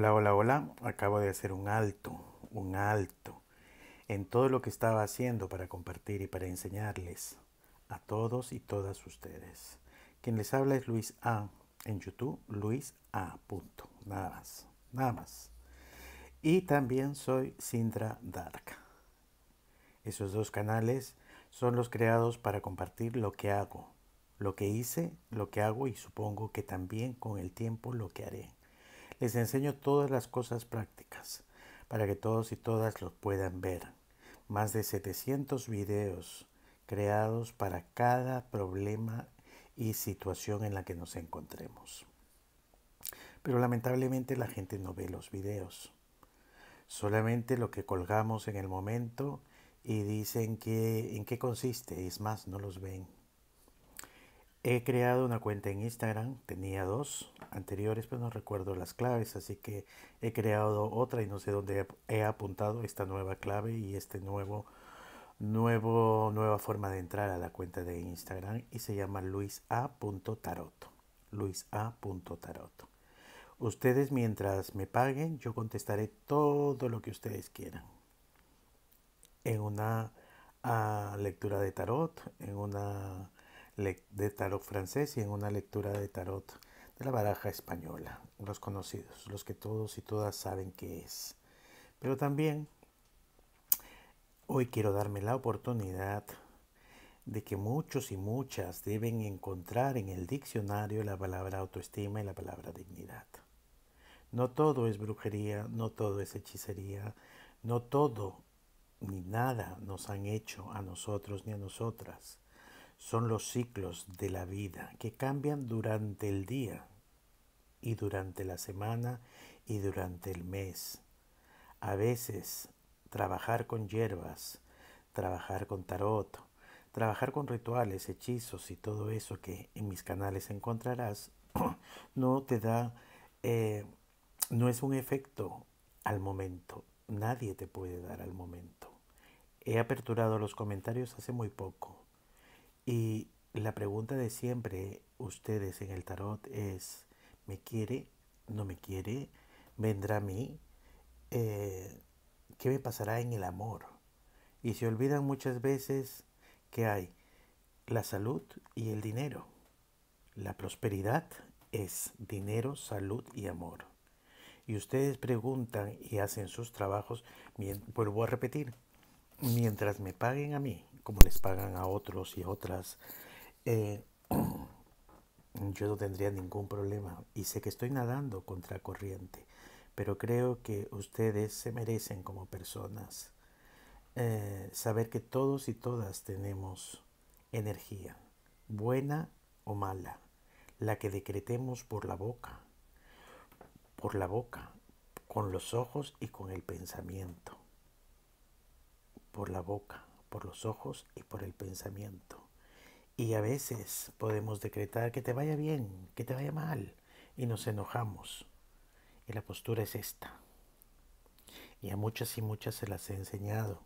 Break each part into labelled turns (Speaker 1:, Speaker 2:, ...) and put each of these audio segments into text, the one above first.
Speaker 1: Hola, hola, hola. Acabo de hacer un alto, un alto en todo lo que estaba haciendo para compartir y para enseñarles a todos y todas ustedes. Quien les habla es Luis A. En YouTube, Luis A. Punto. Nada más. Nada más. Y también soy Sindra Dark. Esos dos canales son los creados para compartir lo que hago, lo que hice, lo que hago y supongo que también con el tiempo lo que haré les enseño todas las cosas prácticas para que todos y todas los puedan ver. Más de 700 videos creados para cada problema y situación en la que nos encontremos. Pero lamentablemente la gente no ve los videos. Solamente lo que colgamos en el momento y dicen que en qué consiste. Es más, no los ven. He creado una cuenta en Instagram, tenía dos anteriores, pero no recuerdo las claves, así que he creado otra y no sé dónde he apuntado esta nueva clave y este nuevo, nuevo, nueva forma de entrar a la cuenta de Instagram y se llama luisa.taroto. Luisa.taroto. Ustedes mientras me paguen, yo contestaré todo lo que ustedes quieran. En una ah, lectura de tarot, en una de tarot francés y en una lectura de tarot de la baraja española, los conocidos, los que todos y todas saben qué es. Pero también hoy quiero darme la oportunidad de que muchos y muchas deben encontrar en el diccionario la palabra autoestima y la palabra dignidad. No todo es brujería, no todo es hechicería, no todo ni nada nos han hecho a nosotros ni a nosotras son los ciclos de la vida que cambian durante el día y durante la semana y durante el mes. A veces trabajar con hierbas, trabajar con tarot, trabajar con rituales, hechizos y todo eso que en mis canales encontrarás, no te da, eh, no es un efecto al momento. Nadie te puede dar al momento. He aperturado los comentarios hace muy poco. Y la pregunta de siempre, ustedes en el tarot, es, ¿me quiere? ¿No me quiere? ¿Vendrá a mí? Eh, ¿Qué me pasará en el amor? Y se olvidan muchas veces que hay la salud y el dinero. La prosperidad es dinero, salud y amor. Y ustedes preguntan y hacen sus trabajos, vuelvo a repetir, mientras me paguen a mí como les pagan a otros y otras, eh, yo no tendría ningún problema. Y sé que estoy nadando contra corriente, pero creo que ustedes se merecen como personas eh, saber que todos y todas tenemos energía, buena o mala, la que decretemos por la boca, por la boca, con los ojos y con el pensamiento, por la boca por los ojos y por el pensamiento. Y a veces podemos decretar que te vaya bien, que te vaya mal, y nos enojamos. Y la postura es esta. Y a muchas y muchas se las he enseñado.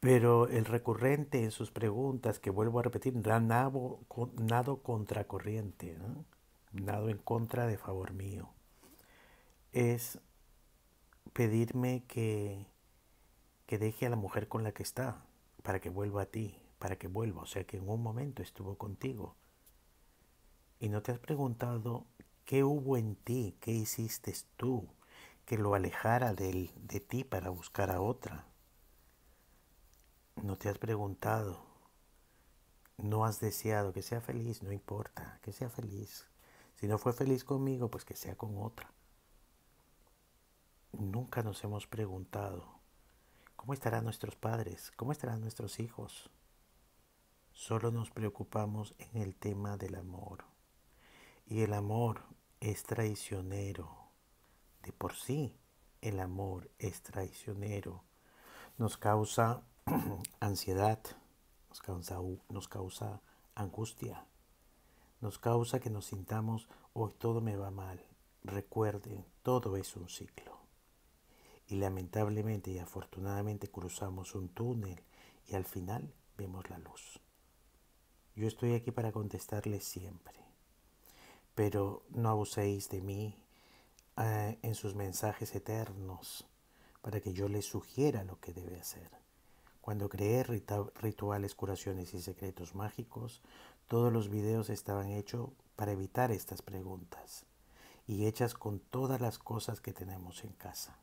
Speaker 1: Pero el recurrente en sus preguntas, que vuelvo a repetir, nado, nado contracorriente, ¿no? en contra de favor mío, es pedirme que que deje a la mujer con la que está, para que vuelva a ti, para que vuelva, o sea que en un momento estuvo contigo. Y no te has preguntado qué hubo en ti, qué hiciste tú, que lo alejara de, de ti para buscar a otra. No te has preguntado, no has deseado que sea feliz, no importa, que sea feliz. Si no fue feliz conmigo, pues que sea con otra. Nunca nos hemos preguntado ¿Cómo estarán nuestros padres? ¿Cómo estarán nuestros hijos? Solo nos preocupamos en el tema del amor. Y el amor es traicionero. De por sí, el amor es traicionero. Nos causa ansiedad, nos causa, angustia, nos causa que nos sintamos, hoy todo me va mal. Recuerden, todo es un ciclo y lamentablemente y afortunadamente cruzamos un túnel y al final vemos la luz. Yo estoy aquí para contestarles siempre, pero no abuséis de mí eh, en sus mensajes eternos para que yo les sugiera lo que debe hacer. Cuando creé rituales, curaciones y secretos mágicos, todos los videos estaban hechos para evitar estas preguntas y hechas con todas las cosas que tenemos en casa.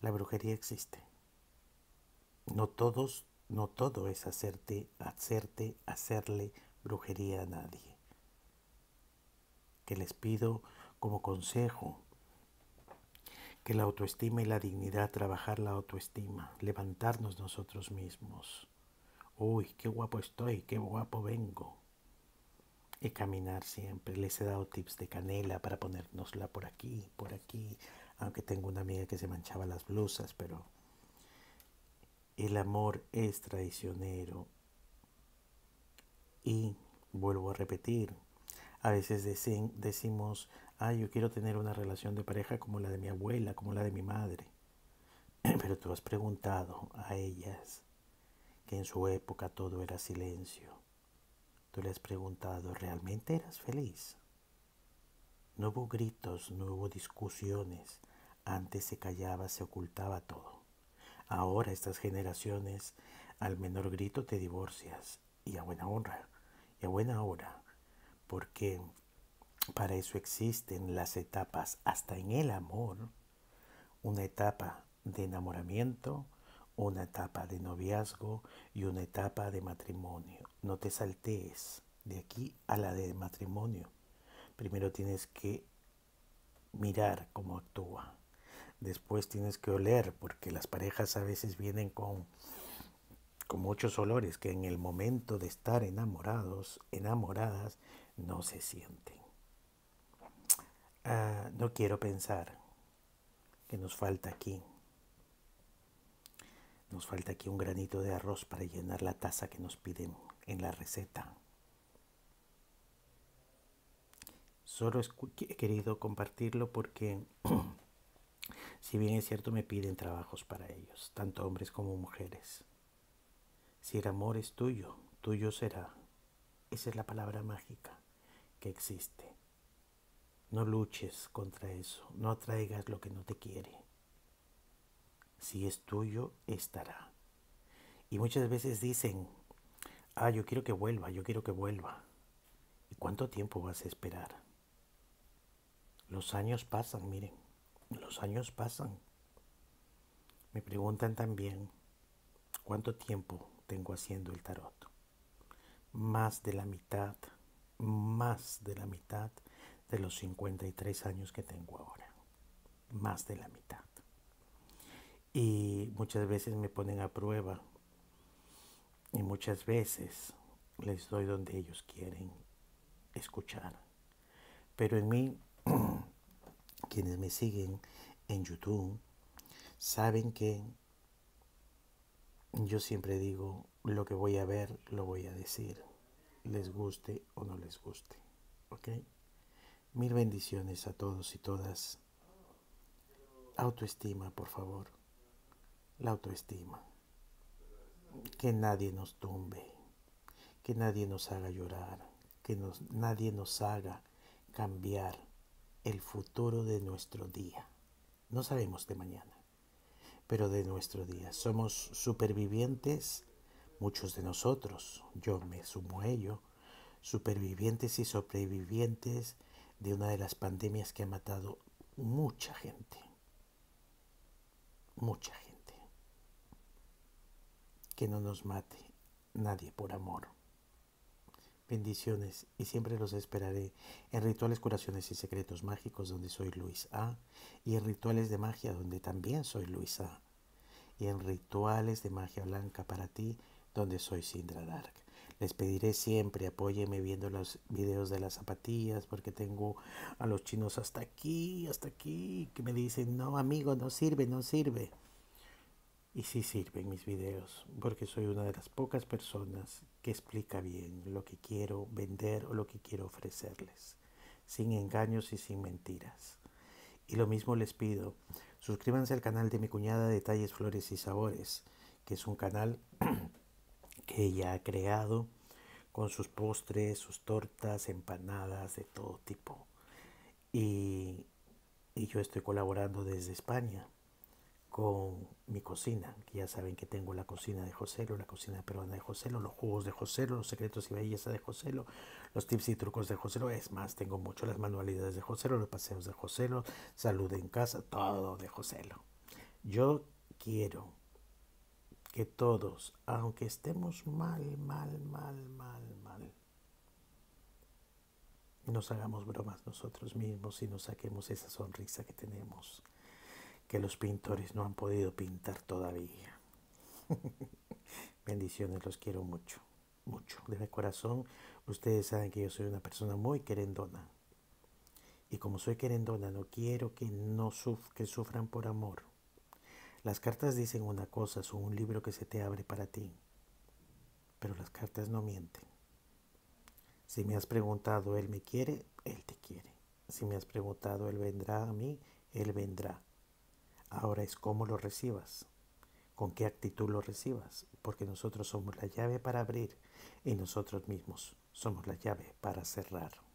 Speaker 1: La brujería existe. No todos, no todo es hacerte, hacerte, hacerle brujería a nadie. Que les pido como consejo que la autoestima y la dignidad, trabajar la autoestima, levantarnos nosotros mismos. Uy, qué guapo estoy, qué guapo vengo. Y caminar siempre. Les he dado tips de canela para ponérnosla por aquí, por aquí, aunque tengo una amiga que se manchaba las blusas, pero el amor es traicionero. Y vuelvo a repetir, a veces decimos, ah, yo quiero tener una relación de pareja como la de mi abuela, como la de mi madre. Pero tú has preguntado a ellas que en su época todo era silencio. Tú le has preguntado, ¿realmente eras feliz? No gritos, no hubo discusiones. Antes se callaba, se ocultaba todo. Ahora estas generaciones, al menor grito te divorcias, y a buena honra, y a buena hora, porque para eso existen las etapas, hasta en el amor, una etapa de enamoramiento, una etapa de noviazgo y una etapa de matrimonio. No te saltees de aquí a la de matrimonio primero tienes que mirar cómo actúa. Después tienes que oler, porque las parejas a veces vienen con, muchos olores que en el momento de estar enamorados, enamoradas, no se sienten. Ah, no quiero pensar que nos falta aquí. Nos falta aquí un granito de arroz para llenar la taza que nos piden en la receta. Solo he querido compartirlo porque, si bien es cierto, me piden trabajos para ellos, tanto hombres como mujeres. Si el amor es tuyo, tuyo será. Esa es la palabra mágica que existe. No luches contra eso, no atraigas lo que no te quiere. Si es tuyo, estará. Y muchas veces dicen, ah, yo quiero que vuelva, yo quiero que vuelva. ¿Y cuánto tiempo vas a esperar? Los años pasan, miren, los años pasan. Me preguntan también cuánto tiempo tengo haciendo el tarot. Más de la mitad, más de la mitad de los 53 años que tengo ahora. Más de la mitad. Y muchas veces me ponen a prueba y muchas veces les doy donde ellos quieren escuchar. Pero en mí quienes me siguen en YouTube saben que yo siempre digo lo que voy a ver, lo voy a decir, les guste o no les guste. ¿Ok? Mil bendiciones a todos y todas. Autoestima, por favor. La autoestima. Que nadie nos tumbe. Que nadie nos haga llorar. Que nos, nadie nos haga cambiar el futuro de nuestro día. No sabemos de mañana, pero de nuestro día. Somos supervivientes, muchos de nosotros, yo me sumo a ello, supervivientes y sobrevivientes de una de las pandemias que ha matado mucha gente. Mucha gente. Que no nos mate nadie por amor. Bendiciones y siempre los esperaré en Rituales, Curaciones y Secretos Mágicos donde soy Luis A. Y en Rituales de Magia donde también soy Luis A. Y en Rituales de Magia Blanca para ti donde soy Sindra Dark. Les pediré siempre apóyeme viendo los videos de las zapatillas porque tengo a los chinos hasta aquí, hasta aquí, que me dicen, no amigo, no sirve, no sirve. Y sí sirven mis videos porque soy una de las pocas personas que explica bien lo que quiero vender o lo que quiero ofrecerles, sin engaños y sin mentiras. Y lo mismo les pido, suscríbanse al canal de mi cuñada Detalles, Flores y Sabores, que es un canal que ella ha creado con sus postres, sus tortas, empanadas de todo tipo. Y, y yo estoy colaborando desde España con mi cocina, que ya saben que tengo la cocina de Joselo, la cocina peruana de Joselo, los jugos de Joselo, los secretos y belleza de Joselo, los tips y trucos de Joselo, es más, tengo mucho las manualidades de Joselo, los paseos de Joselo, salud en casa, todo de Joselo. Yo quiero que todos, aunque estemos mal, mal, mal, mal, mal, nos hagamos bromas nosotros mismos y nos saquemos esa sonrisa que tenemos que los pintores no han podido pintar todavía. Bendiciones, los quiero mucho, mucho. De mi corazón, ustedes saben que yo soy una persona muy querendona. Y como soy querendona, no quiero que, no que sufran por amor. Las cartas dicen una cosa, son un libro que se te abre para ti. Pero las cartas no mienten. Si me has preguntado, Él me quiere, Él te quiere. Si me has preguntado, Él vendrá a mí, Él vendrá. Ahora es cómo lo recibas, con qué actitud lo recibas, porque nosotros somos la llave para abrir y nosotros mismos somos la llave para cerrar.